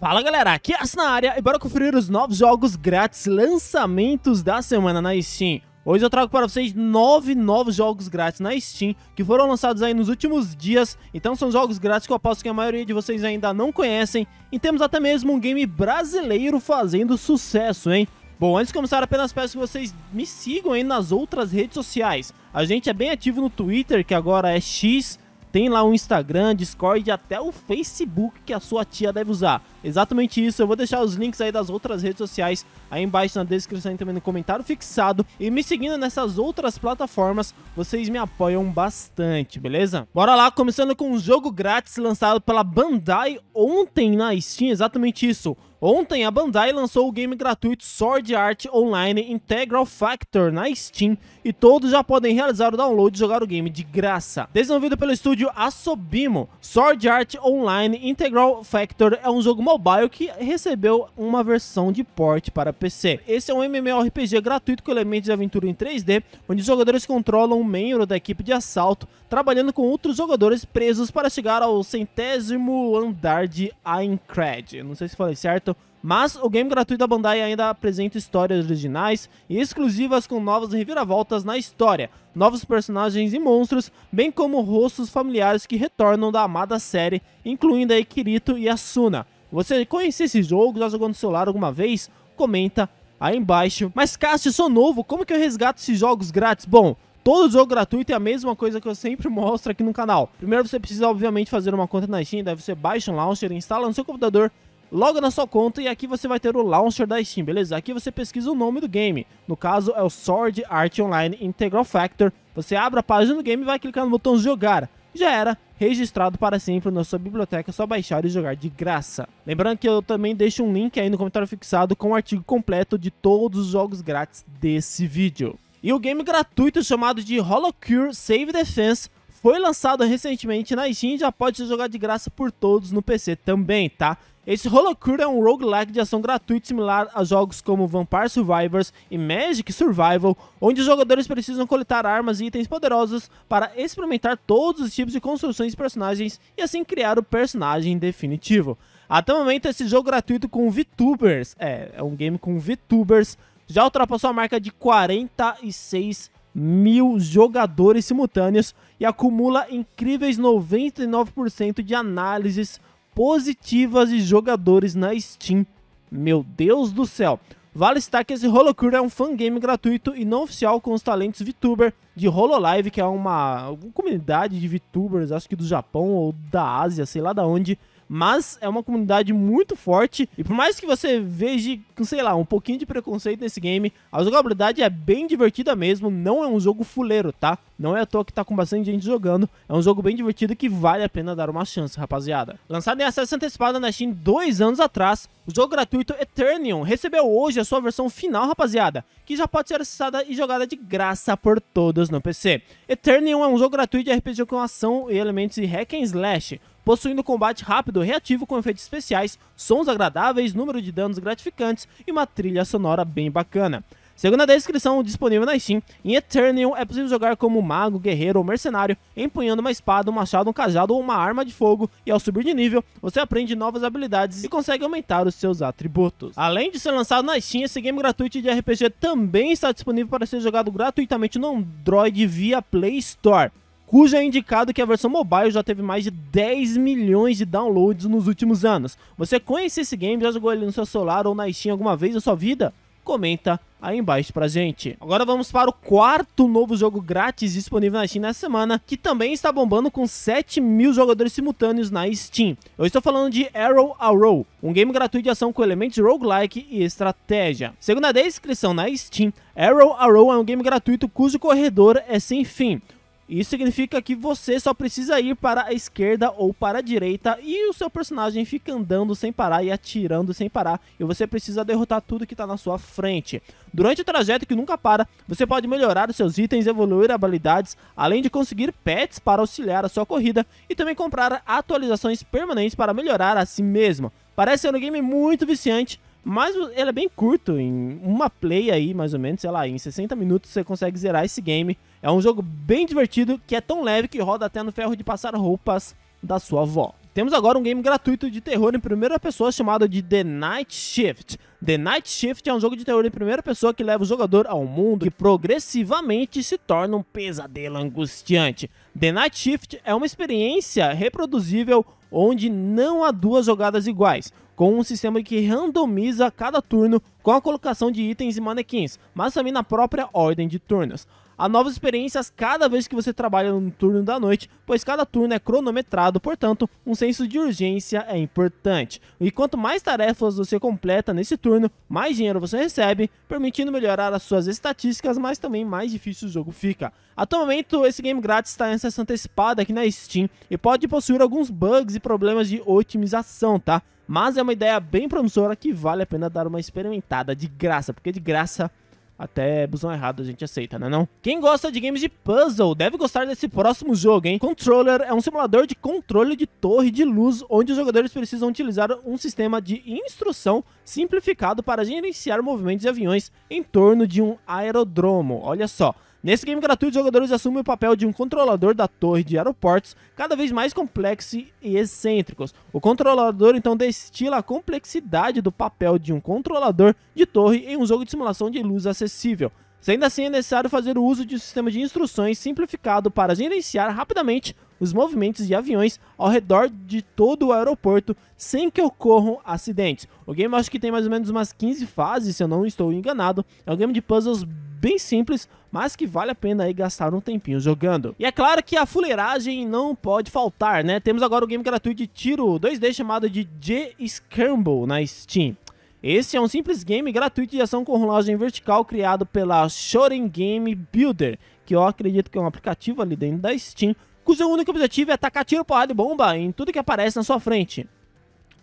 Fala galera, aqui é a na área e bora conferir os novos jogos grátis lançamentos da semana na Steam. Hoje eu trago para vocês 9 novos jogos grátis na Steam que foram lançados aí nos últimos dias, então são jogos grátis que eu aposto que a maioria de vocês ainda não conhecem e temos até mesmo um game brasileiro fazendo sucesso, hein? Bom, antes de começar, apenas peço que vocês me sigam aí nas outras redes sociais. A gente é bem ativo no Twitter, que agora é X, tem lá um Instagram, Discord e até o Facebook que a sua tia deve usar. Exatamente isso. Eu vou deixar os links aí das outras redes sociais aí embaixo na descrição e também no comentário fixado. E me seguindo nessas outras plataformas, vocês me apoiam bastante, beleza? Bora lá, começando com um jogo grátis lançado pela Bandai ontem na Steam. Exatamente isso. Ontem, a Bandai lançou o game gratuito Sword Art Online Integral Factor na Steam e todos já podem realizar o download e jogar o game de graça. Desenvolvido pelo estúdio Asobimo, Sword Art Online Integral Factor é um jogo mobile que recebeu uma versão de port para PC. Esse é um MMORPG gratuito com elementos de aventura em 3D, onde os jogadores controlam um membro da equipe de assalto, trabalhando com outros jogadores presos para chegar ao centésimo andar de Aincrad. Não sei se falei certo mas o game gratuito da Bandai ainda apresenta histórias originais e exclusivas com novas reviravoltas na história, novos personagens e monstros, bem como rostos familiares que retornam da amada série, incluindo a Kirito e a Suna. Você conhecia esse jogo, já jogou no celular alguma vez? Comenta aí embaixo. Mas Cássio, sou novo, como que eu resgato esses jogos grátis? Bom, todo jogo gratuito é a mesma coisa que eu sempre mostro aqui no canal. Primeiro você precisa obviamente fazer uma conta na Steam, deve você baixa um launcher, instala no seu computador logo na sua conta e aqui você vai ter o launcher da Steam, beleza? Aqui você pesquisa o nome do game, no caso é o Sword Art Online Integral Factor. Você abre a página do game e vai clicar no botão jogar. Já era, registrado para sempre na sua biblioteca, é só baixar e jogar de graça. Lembrando que eu também deixo um link aí no comentário fixado com o artigo completo de todos os jogos grátis desse vídeo. E o game gratuito chamado de Holocure Save Defense foi lançado recentemente na Steam e já pode ser jogado de graça por todos no PC também, tá? Esse Holocure é um roguelike de ação gratuito similar a jogos como Vampire Survivors e Magic Survival, onde os jogadores precisam coletar armas e itens poderosos para experimentar todos os tipos de construções de personagens e assim criar o personagem definitivo. Até o momento, esse jogo é gratuito com VTubers, é, é um game com VTubers, já ultrapassou a marca de 46 mil jogadores simultâneos e acumula incríveis 99% de análises positivas de jogadores na Steam. Meu Deus do céu! Vale estar que esse Holocure é um fangame gratuito e não oficial com os talentos VTuber de Hololive, que é uma, uma comunidade de VTubers, acho que do Japão ou da Ásia, sei lá da onde, mas é uma comunidade muito forte. E por mais que você veja, sei lá, um pouquinho de preconceito nesse game, a jogabilidade é bem divertida mesmo. Não é um jogo fuleiro, tá? Não é à toa que tá com bastante gente jogando. É um jogo bem divertido que vale a pena dar uma chance, rapaziada. Lançado em acesso antecipado na Steam dois anos atrás, o jogo gratuito Eternium recebeu hoje a sua versão final, rapaziada, que já pode ser acessada e jogada de graça por todos no PC. Eternium é um jogo gratuito de RPG com ação e elementos de hack and slash, possuindo combate rápido reativo com efeitos especiais, sons agradáveis, número de danos gratificantes e uma trilha sonora bem bacana. Segundo a descrição disponível na Steam, em Eternium é possível jogar como mago, guerreiro ou mercenário, empunhando uma espada, um machado, um cajado ou uma arma de fogo, e ao subir de nível, você aprende novas habilidades e consegue aumentar os seus atributos. Além de ser lançado na Steam, esse game gratuito de RPG também está disponível para ser jogado gratuitamente no Android via Play Store cujo é indicado que a versão mobile já teve mais de 10 milhões de downloads nos últimos anos. Você conhece esse game? Já jogou ele no seu celular ou na Steam alguma vez na sua vida? Comenta aí embaixo pra gente. Agora vamos para o quarto novo jogo grátis disponível na Steam nessa semana, que também está bombando com 7 mil jogadores simultâneos na Steam. Eu estou falando de Arrow Arrow, um game gratuito de ação com elementos roguelike e estratégia. Segundo a descrição na Steam, Arrow Arrow é um game gratuito cujo corredor é sem fim. Isso significa que você só precisa ir para a esquerda ou para a direita e o seu personagem fica andando sem parar e atirando sem parar e você precisa derrotar tudo que está na sua frente. Durante o trajeto que nunca para, você pode melhorar os seus itens, evoluir habilidades, além de conseguir pets para auxiliar a sua corrida e também comprar atualizações permanentes para melhorar a si mesmo. Parece ser um game muito viciante, mas ele é bem curto, em uma play aí, mais ou menos, sei lá, em 60 minutos você consegue zerar esse game. É um jogo bem divertido, que é tão leve que roda até no ferro de passar roupas da sua avó. Temos agora um game gratuito de terror em primeira pessoa chamado de The Night Shift. The Night Shift é um jogo de terror em primeira pessoa que leva o jogador ao mundo que progressivamente se torna um pesadelo angustiante. The Night Shift é uma experiência reproduzível onde não há duas jogadas iguais com um sistema que randomiza cada turno com a colocação de itens e manequins, mas também na própria ordem de turnos. Há novas experiências cada vez que você trabalha no turno da noite, pois cada turno é cronometrado, portanto, um senso de urgência é importante. E quanto mais tarefas você completa nesse turno, mais dinheiro você recebe, permitindo melhorar as suas estatísticas, mas também mais difícil o jogo fica. Até o momento, esse game grátis está em sessão antecipada aqui na Steam e pode possuir alguns bugs e problemas de otimização, tá? Mas é uma ideia bem promissora que vale a pena dar uma experimentada de graça, porque de graça até busão errado a gente aceita, né não? Quem gosta de games de puzzle deve gostar desse próximo jogo, hein? Controller é um simulador de controle de torre de luz, onde os jogadores precisam utilizar um sistema de instrução simplificado para gerenciar movimentos de aviões em torno de um aerodromo. Olha só, Nesse game gratuito, os jogadores assumem o papel de um controlador da torre de aeroportos, cada vez mais complexos e excêntricos. O controlador então destila a complexidade do papel de um controlador de torre em um jogo de simulação de luz acessível. Sendo assim, é necessário fazer o uso de um sistema de instruções simplificado para gerenciar rapidamente os movimentos de aviões ao redor de todo o aeroporto sem que ocorram acidentes. O game acho que tem mais ou menos umas 15 fases, se eu não estou enganado. É um game de puzzles bem simples, mas que vale a pena aí gastar um tempinho jogando. E é claro que a fuleiragem não pode faltar, né? Temos agora o game gratuito de tiro 2D chamado de J-Scramble na Steam. Esse é um simples game gratuito de ação com rolagem vertical criado pela Shoren Game Builder, que eu acredito que é um aplicativo ali dentro da Steam, cujo único objetivo é atacar tiro, porrada e bomba em tudo que aparece na sua frente.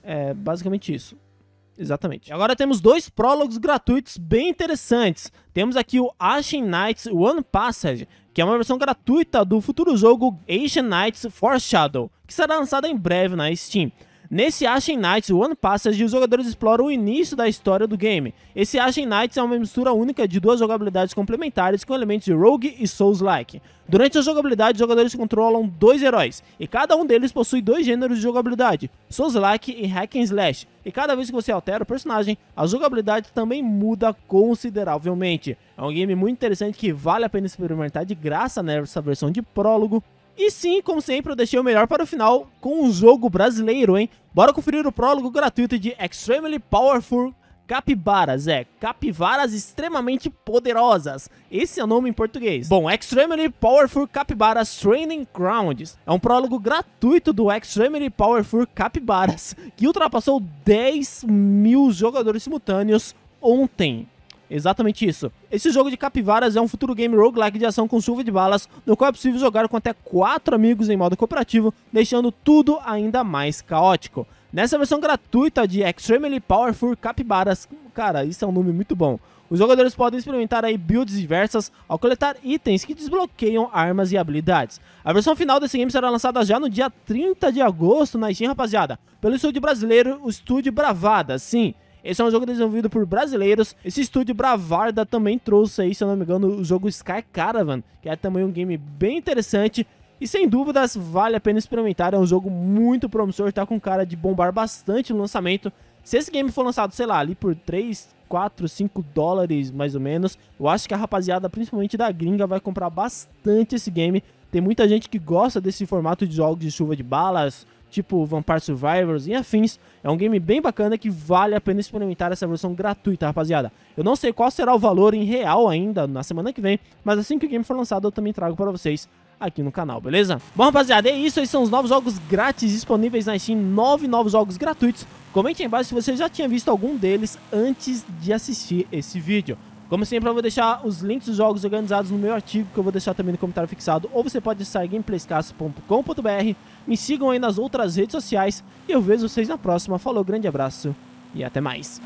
É basicamente isso. Exatamente. E agora temos dois prólogos gratuitos bem interessantes. Temos aqui o Ashen Knights One Passage, que é uma versão gratuita do futuro jogo Ashen Knights Foreshadow, que será lançada em breve na Steam. Nesse Ashen Knights One Passage, os jogadores exploram o início da história do game. Esse Ashen Knights é uma mistura única de duas jogabilidades complementares com elementos de Rogue e Souls-like. Durante a jogabilidade, os jogadores controlam dois heróis, e cada um deles possui dois gêneros de jogabilidade, Souls-like e Hack and Slash, e cada vez que você altera o personagem, a jogabilidade também muda consideravelmente. É um game muito interessante que vale a pena experimentar de graça nessa né, versão de prólogo, e sim, como sempre, eu deixei o melhor para o final com um jogo brasileiro, hein? Bora conferir o prólogo gratuito de Extremely Powerful Capivaras, é, capivaras extremamente poderosas. Esse é o nome em português. Bom, Extremely Powerful Capivaras Training Grounds é um prólogo gratuito do Extremely Powerful Capivaras, que ultrapassou 10 mil jogadores simultâneos ontem. Exatamente isso. Esse jogo de capivaras é um futuro game roguelike de ação com chuva de balas, no qual é possível jogar com até 4 amigos em modo cooperativo, deixando tudo ainda mais caótico. Nessa versão gratuita de Extremely Powerful Capibaras, cara, isso é um nome muito bom. Os jogadores podem experimentar aí builds diversas ao coletar itens que desbloqueiam armas e habilidades. A versão final desse game será lançada já no dia 30 de agosto na Steam, rapaziada, pelo estúdio brasileiro, o Estúdio Bravada, sim. Esse é um jogo desenvolvido por brasileiros. Esse estúdio Bravarda também trouxe aí, se eu não me engano, o jogo Sky Caravan, que é também um game bem interessante. E sem dúvidas, vale a pena experimentar. É um jogo muito promissor, tá com cara de bombar bastante no lançamento. Se esse game for lançado, sei lá, ali por 3, 4, 5 dólares mais ou menos, eu acho que a rapaziada, principalmente da gringa, vai comprar bastante esse game. Tem muita gente que gosta desse formato de jogos de chuva de balas, tipo Vampire Survivors e afins. É um game bem bacana que vale a pena experimentar essa versão gratuita, rapaziada. Eu não sei qual será o valor em real ainda na semana que vem, mas assim que o game for lançado eu também trago para vocês aqui no canal, beleza? Bom, rapaziada, é isso. Esses são os novos jogos grátis disponíveis na Steam. Nove novos jogos gratuitos. Comente aí embaixo se você já tinha visto algum deles antes de assistir esse vídeo. Como sempre, eu vou deixar os links dos jogos organizados no meu artigo, que eu vou deixar também no comentário fixado, ou você pode acessar gameplayscasso.com.br. Me sigam aí nas outras redes sociais e eu vejo vocês na próxima. Falou, grande abraço e até mais.